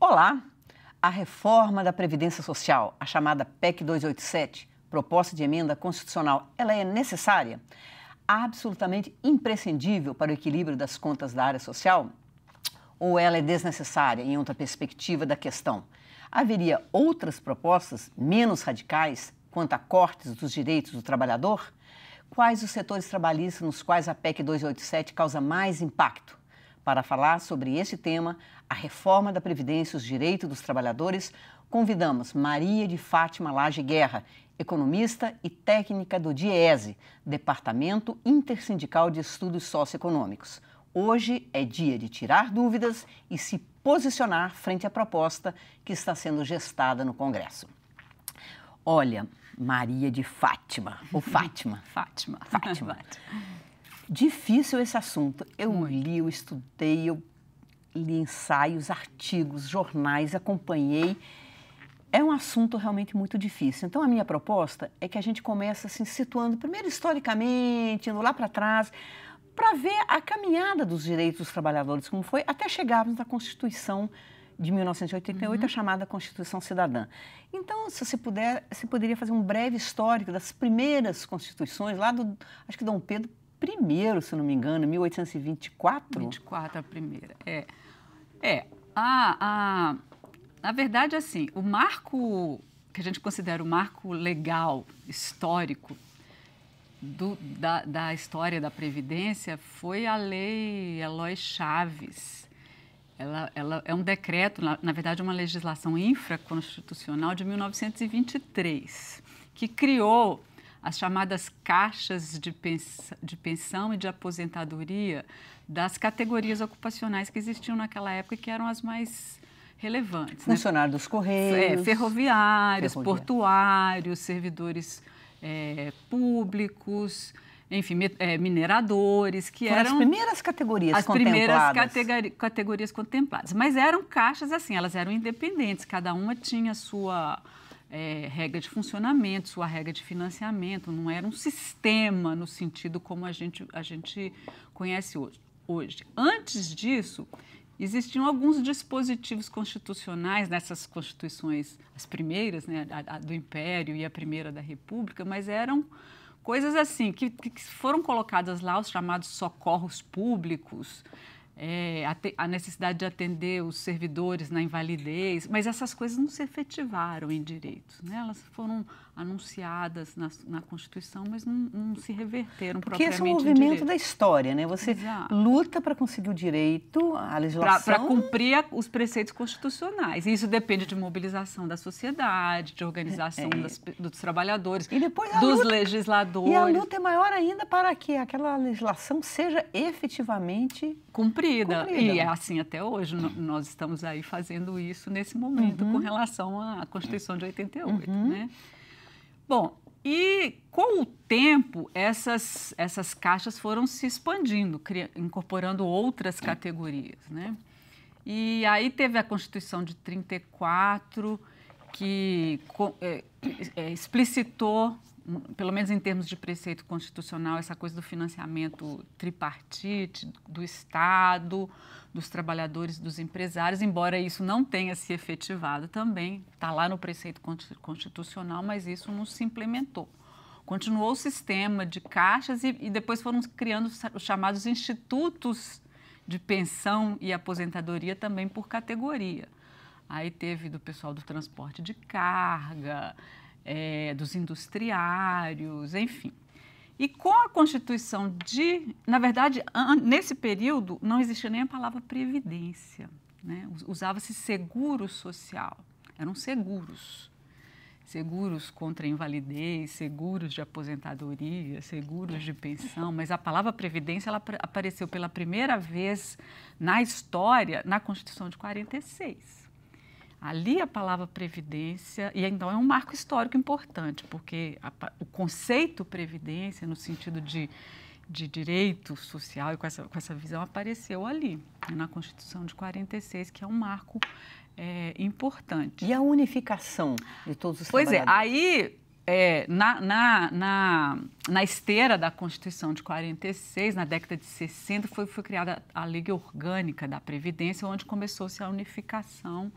Olá! A reforma da Previdência Social, a chamada PEC 287, proposta de emenda constitucional, ela é necessária? absolutamente imprescindível para o equilíbrio das contas da área social? Ou ela é desnecessária em outra perspectiva da questão? Haveria outras propostas menos radicais quanto a cortes dos direitos do trabalhador? Quais os setores trabalhistas nos quais a PEC 287 causa mais impacto? Para falar sobre esse tema, a reforma da Previdência e os direitos dos trabalhadores, convidamos Maria de Fátima Lage Guerra, economista e técnica do DIESE, Departamento Intersindical de Estudos Socioeconômicos. Hoje é dia de tirar dúvidas e se posicionar frente à proposta que está sendo gestada no Congresso. Olha, Maria de Fátima, ou Fátima. Fátima. Fátima. Difícil esse assunto. Eu Muito. li, eu estudei, eu li ensaios, artigos, jornais, acompanhei é um assunto realmente muito difícil. Então, a minha proposta é que a gente comece assim, situando, primeiro historicamente, indo lá para trás, para ver a caminhada dos direitos dos trabalhadores, como foi, até chegarmos na Constituição de 1988, uhum. a chamada Constituição Cidadã. Então, se você puder, você poderia fazer um breve histórico das primeiras constituições, lá do, acho que Dom Pedro I, se não me engano, 1824? 24 a primeira, é. É, a, a na verdade, assim, o marco que a gente considera o marco legal, histórico, do, da, da, história da Previdência foi a lei Eloy Chaves. Ela, ela é um decreto, na, na verdade, uma legislação infraconstitucional de 1923, que criou as chamadas caixas de, de pensão e de aposentadoria das categorias ocupacionais que existiam naquela época e que eram as mais relevantes. né? dos Correios. É, ferroviários, portuários, servidores é, públicos, enfim, é, mineradores, que Foram eram... as primeiras categorias as contempladas. As primeiras categorias contempladas. Mas eram caixas assim, elas eram independentes, cada uma tinha sua... É, regra de funcionamento, sua regra de financiamento, não era um sistema no sentido como a gente, a gente conhece hoje. hoje. Antes disso, existiam alguns dispositivos constitucionais nessas constituições, as primeiras, né, a, a do Império e a primeira da República, mas eram coisas assim que, que foram colocadas lá, os chamados socorros públicos, é, a, te, a, necessidade de atender os servidores na invalidez, mas essas coisas não se efetivaram em direitos, né? elas foram anunciadas na, na Constituição, mas não, não, se reverteram Porque propriamente esse é um movimento da história, né? Você Exato. luta para conseguir o direito à legislação... Para cumprir a, os preceitos constitucionais. E isso depende de mobilização da sociedade, de organização é, é. Das, dos trabalhadores, e depois dos luta, legisladores. E a luta é maior ainda para que aquela legislação seja efetivamente cumprida. cumprida. E é assim até hoje. Nós estamos aí fazendo isso nesse momento uhum. com relação à Constituição de 88, uhum. né? Bom, e com o tempo, essas, essas caixas foram se expandindo, incorporando outras categorias. Né? E aí teve a Constituição de 34, que é, é, explicitou pelo menos em termos de preceito constitucional, essa coisa do financiamento tripartite, do Estado, dos trabalhadores, dos empresários, embora isso não tenha se efetivado também, está lá no preceito constitucional, mas isso não se implementou. Continuou o sistema de caixas e, e depois foram criando os chamados institutos de pensão e aposentadoria também por categoria. Aí teve do pessoal do transporte de carga, é, dos industriários, enfim. E com a Constituição de. Na verdade, nesse período, não existia nem a palavra previdência. Né? Usava-se seguro social. Eram seguros. Seguros contra invalidez, seguros de aposentadoria, seguros de pensão, mas a palavra previdência ela apareceu pela primeira vez na história na Constituição de 46. Ali a palavra previdência, e então é um marco histórico importante, porque a, o conceito previdência, no sentido de, de direito social e com essa, com essa visão, apareceu ali, na Constituição de 46, que é um marco é, importante. E a unificação de todos os Pois é, aí é, na, na, na, na, esteira da Constituição de 46, na década de 60, foi, foi criada a Lei Orgânica da Previdência, onde começou-se a unificação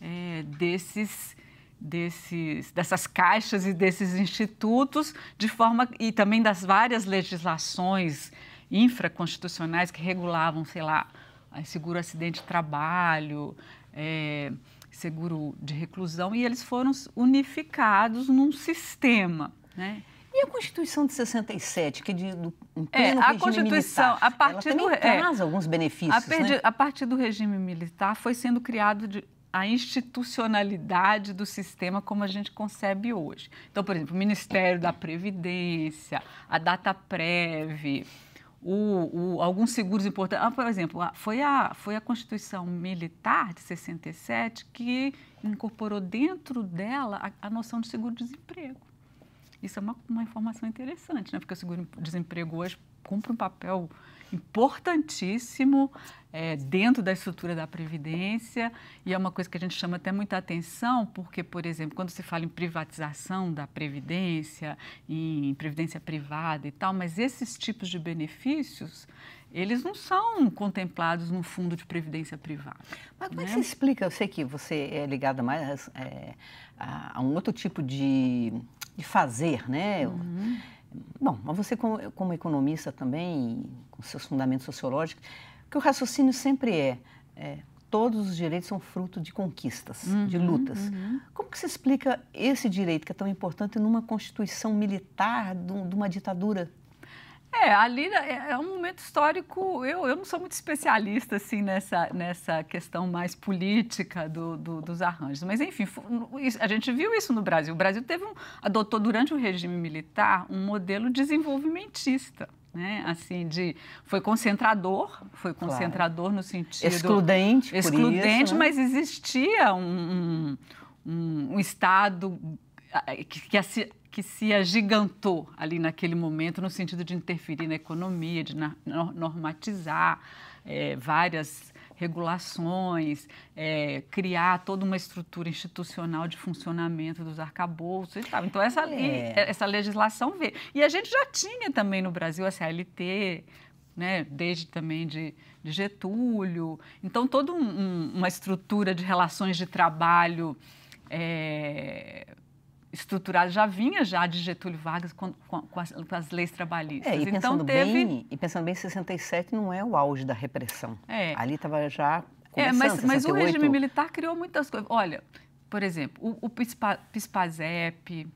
é, desses desses, dessas caixas e desses institutos, de forma e também das várias legislações infraconstitucionais que regulavam, sei lá, seguro acidente de trabalho, é, seguro de reclusão, e eles foram unificados num sistema, né? E a Constituição de 67, que é de, do um é, pleno é, a regime Constituição, militar, a partir ela do, traz é, alguns benefícios, a, perdi, né? a partir do regime militar foi sendo criado de, a institucionalidade do sistema como a gente concebe hoje. Então, por exemplo, o Ministério da Previdência, a Data o, o, alguns seguros importantes. Ah, por exemplo, foi a, foi a Constituição Militar de 67 que incorporou dentro dela a, a noção de seguro-desemprego. Isso é uma, uma informação interessante, né? Porque o seguro-desemprego hoje cumpre um papel importantíssimo é, dentro da estrutura da Previdência e é uma coisa que a gente chama até muita atenção, porque, por exemplo, quando se fala em privatização da Previdência, em Previdência privada e tal, mas esses tipos de benefícios, eles não são contemplados no fundo de Previdência privada. Mas como é que né? você explica? Eu sei que você é ligada mais é, a, a um outro tipo de de fazer, né? Uhum. Bom, mas você como, como economista também, com seus fundamentos sociológicos, que o raciocínio sempre é, é, todos os direitos são fruto de conquistas, uhum, de lutas. Uhum. Como que se explica esse direito que é tão importante numa constituição militar de, de uma ditadura é, ali é, é um momento histórico. Eu, eu não sou muito especialista assim nessa, nessa questão mais política do, do, dos arranjos, mas enfim, a gente viu isso no Brasil. O Brasil teve um, adotou durante o regime militar um modelo desenvolvimentista. Né? Assim, de foi concentrador, foi concentrador claro. no sentido excludente, excludente, isso, né? mas existia um, um, um, um estado que, que que se agigantou ali naquele momento, no sentido de interferir na economia, de normatizar é, várias regulações, é, criar toda uma estrutura institucional de funcionamento dos arcabouços e tal. Então, essa, é. é. essa legislação veio. E a gente já tinha também no Brasil a CLT, né, desde também de, de Getúlio. Então, toda um, uma estrutura de relações de trabalho é, estruturado já vinha já de Getúlio Vargas com, com, com, as, com as, leis trabalhistas. É, e então, pensando então teve... bem, e pensando bem, 67 não é o auge da repressão. É. Ali estava já é, começando, é, mas, mas o regime militar criou muitas coisas. Olha, por exemplo, o, o PISPAZEP,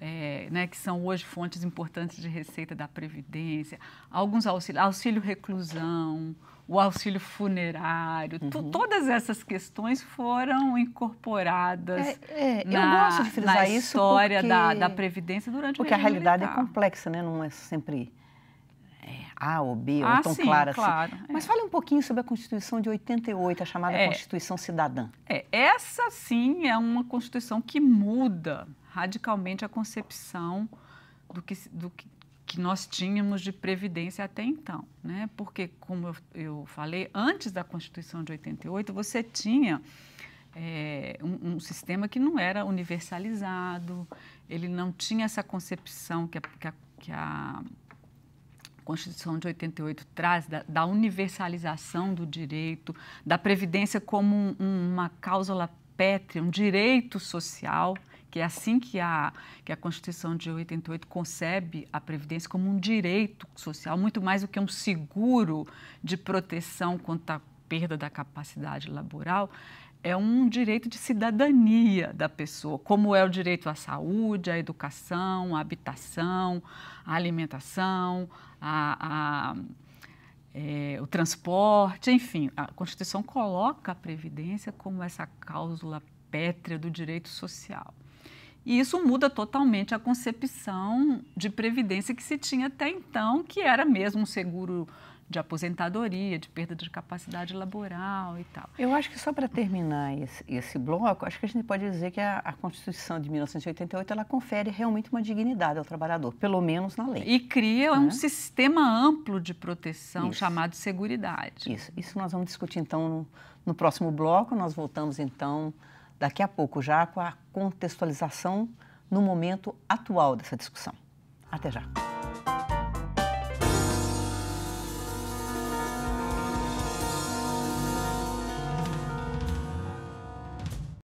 é, né, que são hoje fontes importantes de receita da Previdência, alguns auxílios, auxílio reclusão, o auxílio funerário, uhum. todas essas questões foram incorporadas é, é, na, na, história porque... da, da, Previdência durante porque o Porque a realidade é militar. é complexa, né? não é sempre é, A ou B, ah, ou tão sim, clara assim. claro, assim. Mas fale um pouquinho sobre a Constituição de 88, a chamada Constituição Cidadã. essa sim é uma Constituição que muda radicalmente a concepção do que, do que, que nós tínhamos de previdência até então, né? Porque como eu, falei, antes da Constituição de 88 você tinha é, um, um, sistema que não era universalizado, ele não tinha essa concepção que a, que a, que a Constituição de 88 traz da, da, universalização do direito, da previdência como um, uma cláusula pétrea, um direito social, que é assim que a, que a Constituição de 88 concebe a Previdência como um direito social, muito mais do que um seguro de proteção contra a perda da capacidade laboral, é um direito de cidadania da pessoa, como é o direito à saúde, à educação, à habitação, à alimentação, à é, o transporte, enfim, a Constituição coloca a Previdência como essa cláusula pétrea do direito social. E isso muda totalmente a concepção de previdência que se tinha até então, que era mesmo um seguro de aposentadoria, de perda de capacidade laboral e tal. Eu acho que só para terminar esse, esse, bloco, acho que a gente pode dizer que a, a, Constituição de 1988 ela confere realmente uma dignidade ao trabalhador, pelo menos na lei. E cria né? um sistema amplo de proteção isso. chamado seguridade. Isso. Isso nós vamos discutir então no, no próximo bloco. Nós voltamos então daqui a pouco já com a contextualização no momento atual dessa discussão. Até já.